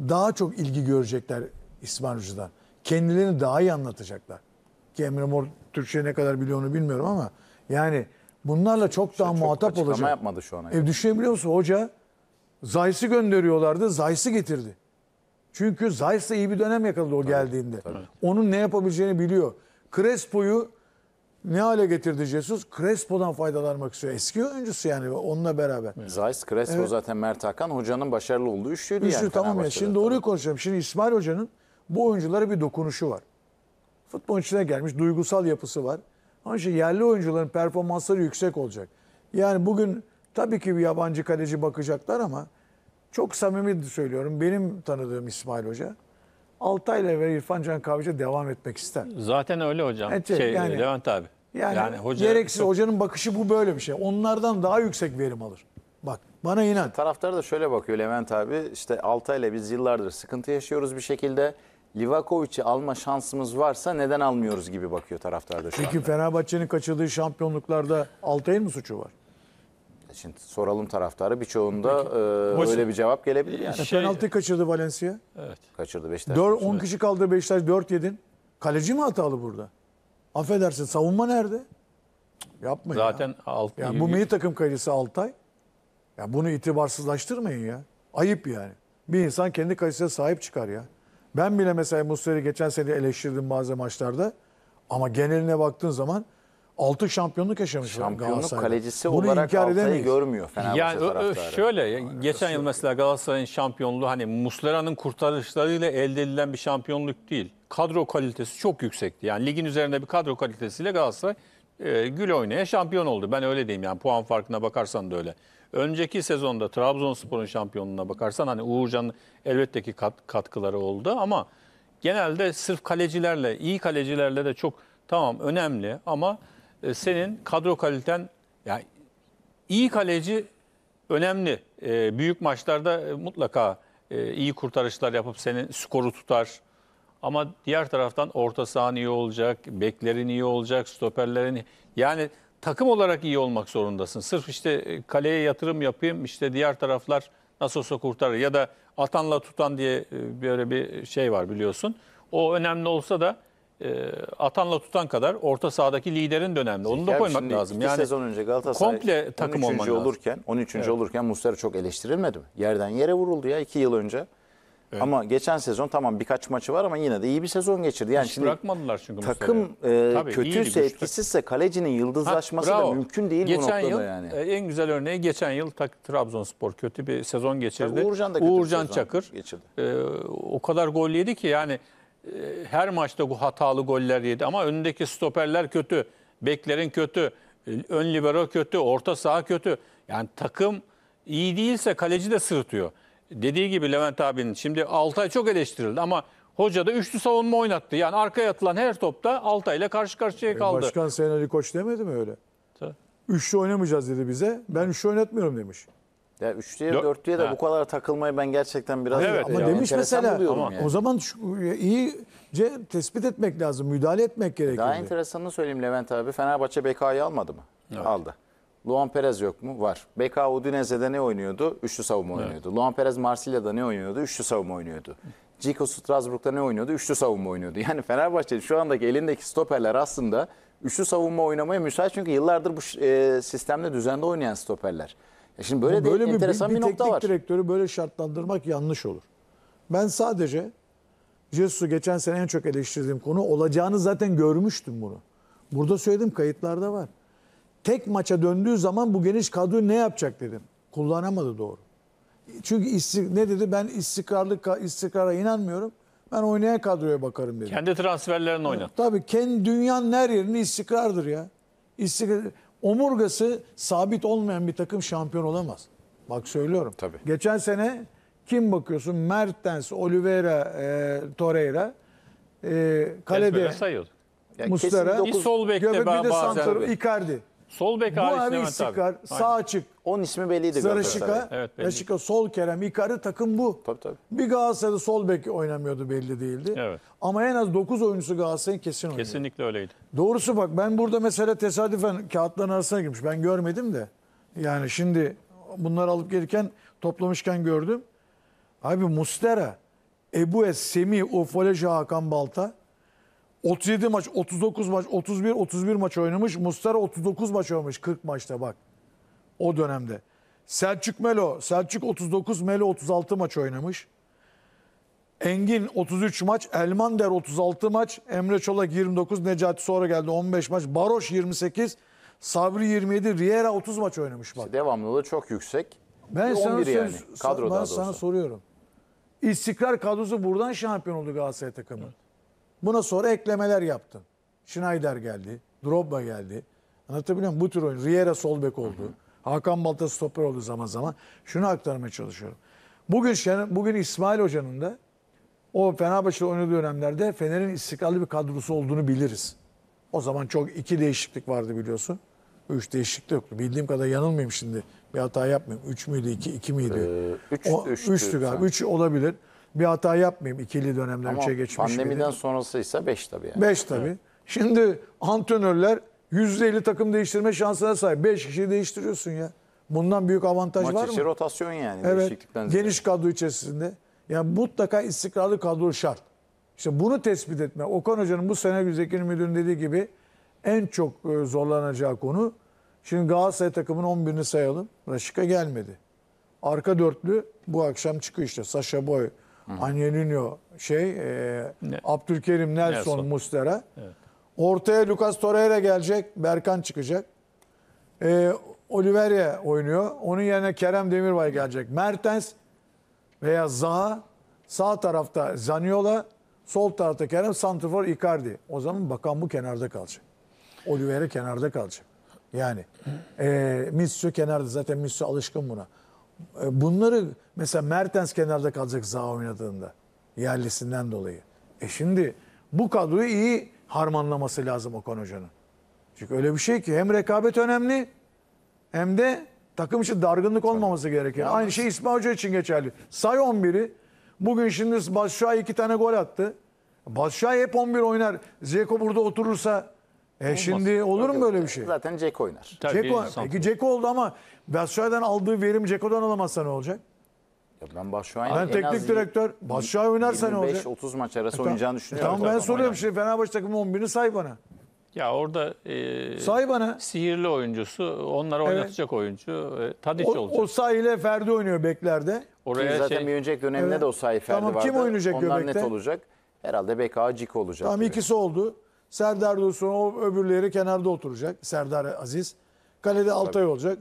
daha çok ilgi görecekler İsmail Hoca'dan. Kendilerini daha iyi anlatacaklar. Ki Emre Mor Türkçe ne kadar biliyor onu bilmiyorum ama yani bunlarla çok daha işte muhatap çok olacak. yapmadı şu ana. E, düşünebiliyor musun? Hoca Zayis'i gönderiyorlardı. Zayis'i getirdi. Çünkü Zayis iyi bir dönem yakaladı o tabii, geldiğinde. Tabii. Onun ne yapabileceğini biliyor. Crespo'yu ne hale getirdi Jesus? Crespo'dan faydalanmak istiyor. Eski oyuncusu yani onunla beraber. Zayis Crespo evet. zaten Mert Hakan hocanın başarılı olduğu üçlüydü. Üçlü yani tamam ya. Şimdi doğruyu konuşuyorum. Şimdi İsmail Hoca'nın bu oyunculara bir dokunuşu var. Futbolun içine gelmiş duygusal yapısı var. Onun için yerli oyuncuların performansları yüksek olacak. Yani bugün tabii ki bir yabancı kaleci bakacaklar ama çok samimi söylüyorum. Benim tanıdığım İsmail Hoca Altay'la ve İrfan Can Kahveci devam etmek ister. Zaten öyle hocam. Evet, şey, yani, Levent abi. Yani, yani hoca, gereksiz çok... hocanın bakışı bu böyle bir şey. Onlardan daha yüksek verim alır. Bak bana inan. Taraftar da şöyle bakıyor Levent abi. İşte ile biz yıllardır sıkıntı yaşıyoruz bir şekilde. Livakovic'i alma şansımız varsa neden almıyoruz gibi bakıyor taraftar da şu Peki Fenerbahçe'nin kaçırdığı şampiyonluklarda Altay'ın mı suçu var? E şimdi soralım taraftarı birçoğunda e, öyle bir cevap gelebilir yani. Şey... Penaltı kaçırdı Valencia. Evet. Kaçırdı Beşiktaş. 4, 10 kişi kaldı Beşiktaş 4 yedin. Kaleci mi hatalı burada? Affedersin savunma nerede? Yapmayın Zaten ya. alt yani bu milli takım kalecisi Altay. Ya bunu itibarsızlaştırmayın ya. Ayıp yani. Bir insan kendi kalecisine sahip çıkar ya. Ben bile mesela Muslera'yı geçen sene eleştirdim bazı maçlarda. Ama geneline baktığın zaman Altı şampiyonluk yaşamış Şampiyonluk kalecisi Bunu olarak inkar edemeyiz. görmüyor Fenerbahçe yani, taraftarı. Şöyle yani geçen yıl mesela Galatasaray'ın şampiyonluğu hani Muslera'nın kurtarışlarıyla elde edilen bir şampiyonluk değil. Kadro kalitesi çok yüksekti. Yani ligin üzerinde bir kadro kalitesiyle Galatasaray e, gül oynaya şampiyon oldu. Ben öyle diyeyim yani puan farkına bakarsan da öyle. Önceki sezonda Trabzonspor'un şampiyonluğuna bakarsan hani Uğurcan'ın elbette ki kat, katkıları oldu ama genelde sırf kalecilerle, iyi kalecilerle de çok tamam önemli ama e, senin kadro kaliten yani iyi kaleci önemli. E, büyük maçlarda e, mutlaka e, iyi kurtarışlar yapıp senin skoru tutar. Ama diğer taraftan orta sahan iyi olacak, beklerin iyi olacak, stoperlerin yani takım olarak iyi olmak zorundasın. Sırf işte e, kaleye yatırım yapayım işte diğer taraflar nasıl olsa kurtarır ya da atanla tutan diye böyle bir şey var biliyorsun. O önemli olsa da e, atanla tutan kadar orta sahadaki liderin de önemli. Onu da koymak şimdi lazım. iki Yani sezon önce Galatasaray komple takım 13. olman lazım. olurken 13. olurken Muslera çok eleştirilmedi mi? Yerden yere vuruldu ya 2 yıl önce. Ama geçen sezon tamam birkaç maçı var ama yine de iyi bir sezon geçirdi. Yani Hiç şimdi bırakmadılar çünkü takım e, Tabii, kötüyse güçlü. etkisizse kalecinin yıldızlaşması Ha, da mümkün değil bu noktada yıl, yani. E, en güzel örneği geçen yıl tak- Trabzonspor kötü bir sezon geçirdi. Tabii Uğurcan da kötü bir sezon Çakır geçirdi. e, o kadar gol yedi ki yani ee, her maçta bu hatalı goller yedi ama önündeki stoperler kötü, beklerin kötü, e, ön libero kötü, orta saha kötü. Yani takım iyi değilse kaleci de sırıtıyor. Dediği gibi Levent abinin şimdi Altay çok eleştirildi ama hoca da üçlü savunma oynattı. Yani arkaya atılan her topta Altay ile karşı karşıya e, kaldı. başkan Sayın Ali Koç demedi mi öyle? Tabii. Üçlü oynamayacağız dedi bize. Ben üçlü oynatmıyorum demiş. Ya 3'lüye 4'lüye de bu kadar takılmayı ben gerçekten biraz Evet, Ama ya. demiş mesela ama yani. o zaman şu, iyice tespit etmek lazım. Müdahale etmek gerekiyor. Daha enteresanını söyleyeyim Levent abi. Fenerbahçe BK'yı almadı mı? Aldı. Luan Perez yok mu? Var. BK Udinese'de ne oynuyordu? Üçlü savunma oynuyordu. Luan Perez Marsilya'da ne oynuyordu? Üçlü savunma oynuyordu. Ciko Strasbourg'da ne oynuyordu? Üçlü savunma oynuyordu. Yani Fenerbahçe şu andaki elindeki stoperler aslında üçlü savunma oynamaya müsait. Çünkü yıllardır bu ş- e, sistemde düzende oynayan stoperler. E şimdi böyle, Ama böyle bir, enteresan bir, bir, bir nokta var. direktörü böyle şartlandırmak yanlış olur. Ben sadece Jesus'u geçen sene en çok eleştirdiğim konu olacağını zaten görmüştüm bunu. Burada söyledim kayıtlarda var. Tek maça döndüğü zaman bu geniş kadroyu ne yapacak dedim. Kullanamadı doğru. Çünkü ne dedi ben istikrarlı istikrara inanmıyorum. Ben oynaya kadroya bakarım dedi. Kendi transferlerini oynat. Tabii kendi dünyanın her yerinde istikrardır ya. İstikrar omurgası sabit olmayan bir takım şampiyon olamaz. Bak söylüyorum. Tabii. Geçen sene kim bakıyorsun? Mertens, Oliveira, e, Torreira, e, Kalede, Mustara, bir sol bekle bir de bazen. Santor, Icardi. Sol bek Bu abi Levent abi. İstikrar, sağ açık, On ismi belliydi. Sarışika, Galatasaray'da. Evet, belli. Sarışika, sol Kerem, Icarı takım bu. Tabii tabii. Bir Galatasaray'da sol bek oynamıyordu belli değildi. Evet. Ama en az 9 oyuncusu Galatasaray'ın kesin oynuyor. Kesinlikle öyleydi. Doğrusu bak ben burada mesela tesadüfen kağıtların arasına girmiş. Ben görmedim de. Yani şimdi bunları alıp gelirken toplamışken gördüm. Abi Mustera, Ebu Ebues, Semih, Ufoleji, Hakan Balta. 37 maç, 39 maç, 31, 31 maç oynamış. Mustara 39 maç oynamış 40 maçta bak. O dönemde. Selçuk Melo, Selçuk 39, Melo 36 maç oynamış. Engin 33 maç, Elmander 36 maç, Emre Çolak 29, Necati sonra geldi 15 maç, Baroş 28, Sabri 27, Riera 30 maç oynamış bak. İşte devamlılığı çok yüksek. Ben Bir sana, 11 yani. Kadro ben daha sana doğrusu. soruyorum. İstikrar kadrosu buradan şampiyon oldu Galatasaray takımı. Hı. Buna sonra eklemeler yaptın. Schneider geldi. Drobba geldi. Anlatabiliyor muyum? Bu tür oyun. Riera sol bek oldu. Hı hı. Hakan Baltas stoper oldu zaman zaman. Şunu aktarmaya çalışıyorum. Bugün bugün İsmail Hoca'nın da o Fenerbahçe'de oynadığı dönemlerde Fener'in istikrarlı bir kadrosu olduğunu biliriz. O zaman çok iki değişiklik vardı biliyorsun. Üç değişiklik yoktu. Bildiğim kadar yanılmayayım şimdi. Bir hata yapmayayım. Üç müydü, iki, iki miydi? Ee, üç, o, üçtü, üçtü galiba. Sen. Üç olabilir bir hata yapmayayım ikili dönemde Ama 3'e geçmiş. Pandemiden miydi? sonrası ise 5 tabii yani. 5 tabii. Evet. Şimdi antrenörler 150 takım değiştirme şansına sahip. 5 kişi değiştiriyorsun ya. Bundan büyük avantaj Maç var mı? Maç içi rotasyon yani. Evet. Geniş kadro içerisinde. Yani mutlaka istikrarlı kadro şart. İşte bunu tespit etme. Okan Hoca'nın bu sene Güzekir Müdür'ün dediği gibi en çok e, zorlanacağı konu. Şimdi Galatasaray takımın 11'ini sayalım. Raşika gelmedi. Arka dörtlü bu akşam çıkıyor işte. Sasha Boy, Angelino şey e, Abdülkerim Nelson, Nelson. Mustera. Evet. Ortaya Lucas Torreira gelecek. Berkan çıkacak. E, Oliveira oynuyor. Onun yerine Kerem Demirbay gelecek. Mertens veya Zaha sağ tarafta Zaniola sol tarafta Kerem Santrfor Icardi. O zaman bakan bu kenarda kalacak. Oliveira kenarda kalacak. Yani e, Missio kenarda zaten Missio alışkın buna. E, bunları mesela Mertens kenarda kalacak sağ oynadığında yerlisinden dolayı. E şimdi bu kadroyu iyi harmanlaması lazım Okan Hoca'nın. Çünkü öyle bir şey ki hem rekabet önemli hem de takım için dargınlık olmaması gerekiyor. Aynı şey İsmail Hoca için geçerli. Say 11'i. Bugün şimdi Başşuay iki tane gol attı. Başşuay hep 11 oynar. Zeko burada oturursa e şimdi olur mu böyle bir şey? Zaten Jack oynar. Ceko, peki Ceko oldu ama Batshuayi'den aldığı verim Ceko'dan alamazsa ne olacak? Ya ben Başşuay'ın Ben teknik direktör Batshuayi oynarsa ne olacak? 25-30 maç arası e, oynayacağını düşünüyorum. E, tamam ben soruyorum şimdi Fenerbahçe takımının 11'ini say bana. Ya orada e, Say bana. sihirli oyuncusu, onları oynatacak oyuncu e, Tadiç O, olacak. o ile Ferdi oynuyor beklerde. Oraya zaten şey, bir önceki döneminde Evet. de o say Ferdi Tamam, vardı. kim oynayacak Onlar net olacak. Herhalde BK Cik olacak. Tamam ikisi oldu. Serdar o öbürleri kenarda oturacak. Serdar Aziz. Kalede Altay Tabii. olacak.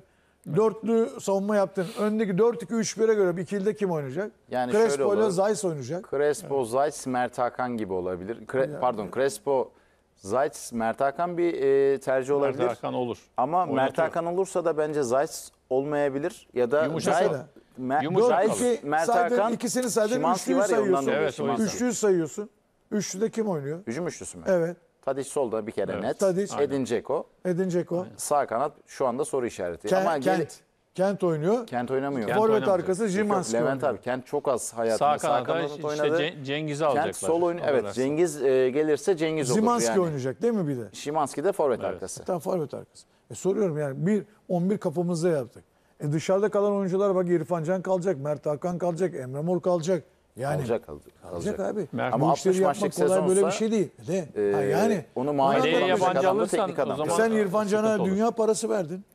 Dörtlü savunma yaptın. Öndeki 4-2-3-1'e göre bir ikilide kim oynayacak? Yani Crespo ile Zayt oynayacak. Crespo, evet. Zayt, Mert Hakan gibi olabilir. Cre yani. Pardon Crespo, Zayt, Mert Hakan bir e, tercih olabilir. Mert Hakan olur. Ama Oynatır. Mert Hakan olursa da bence Zayt olmayabilir. Ya da Yumuşak Zayt, Mer Yumuşak Mert Hakan, ikisini sadece üçlüyü sayıyorsun. Evet, üçlüyü sayıyorsun. Üçlüde kim oynuyor? Hücum üçlüsü mü? Evet. Tadic solda bir kere evet. net. Tadic, Edin Ceko, Edin Ceko, Sağ kanat şu anda soru işareti. Kent, Ama Kent. Kent oynuyor. Kent oynamıyor. Kent Forvet arkası Jimanski Levent abi Kent çok az hayatında sağ, sağ kanada işte oynadı. Cengiz'i alacaklar. Kent sol oyunu evet Cengiz e, gelirse Cengiz Zimanski olur yani. Zimanski oynayacak değil mi bir de? Şimanski de forvet evet. arkası. Tam forvet arkası. E, soruyorum yani bir 11 kapımızda yaptık. E, dışarıda kalan oyuncular bak İrfan Can kalacak, Mert Hakan kalacak, Emre Mor kalacak. Yani, alacak, alacak. Alacak abi. Merkez. Ama bu 60 maçlık sezonsa böyle bir şey değil. De. E, ha, yani onu maliye yabancı alırsan teknik adam. Zaman, sen İrfan Can'a dünya parası verdin.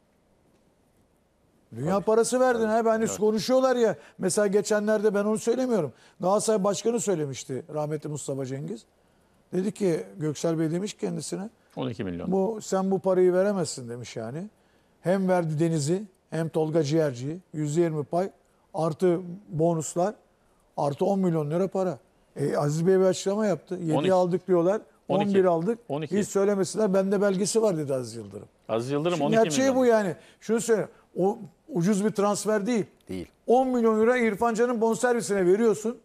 Dünya Tabii. parası verdin Tabii. ha hani ben evet. konuşuyorlar ya. Mesela geçenlerde ben onu söylemiyorum. Galatasaray Başkanı söylemişti rahmetli Mustafa Cengiz. Dedi ki Göksel Bey demiş kendisine. 12 milyon. Bu sen bu parayı veremezsin demiş yani. Hem verdi Deniz'i hem Tolga Ciğerci'yi %20 pay artı bonuslar Artı 10 milyon lira para. E, Aziz Bey bir açıklama yaptı. 7 12. aldık diyorlar. 12. 11 aldık. 12. Hiç söylemesinler. Bende belgesi var dedi Aziz Yıldırım. Aziz Yıldırım Şimdi 12 milyon. bu yani. Şunu söyleyeyim. O ucuz bir transfer değil. Değil. 10 milyon lira İrfan Can'ın bonservisine veriyorsun.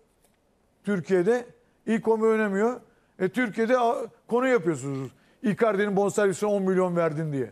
Türkiye'de. İKOM'u önemiyor. E, Türkiye'de konu yapıyorsunuz. Icardi'nin bonservisine 10 milyon verdin diye.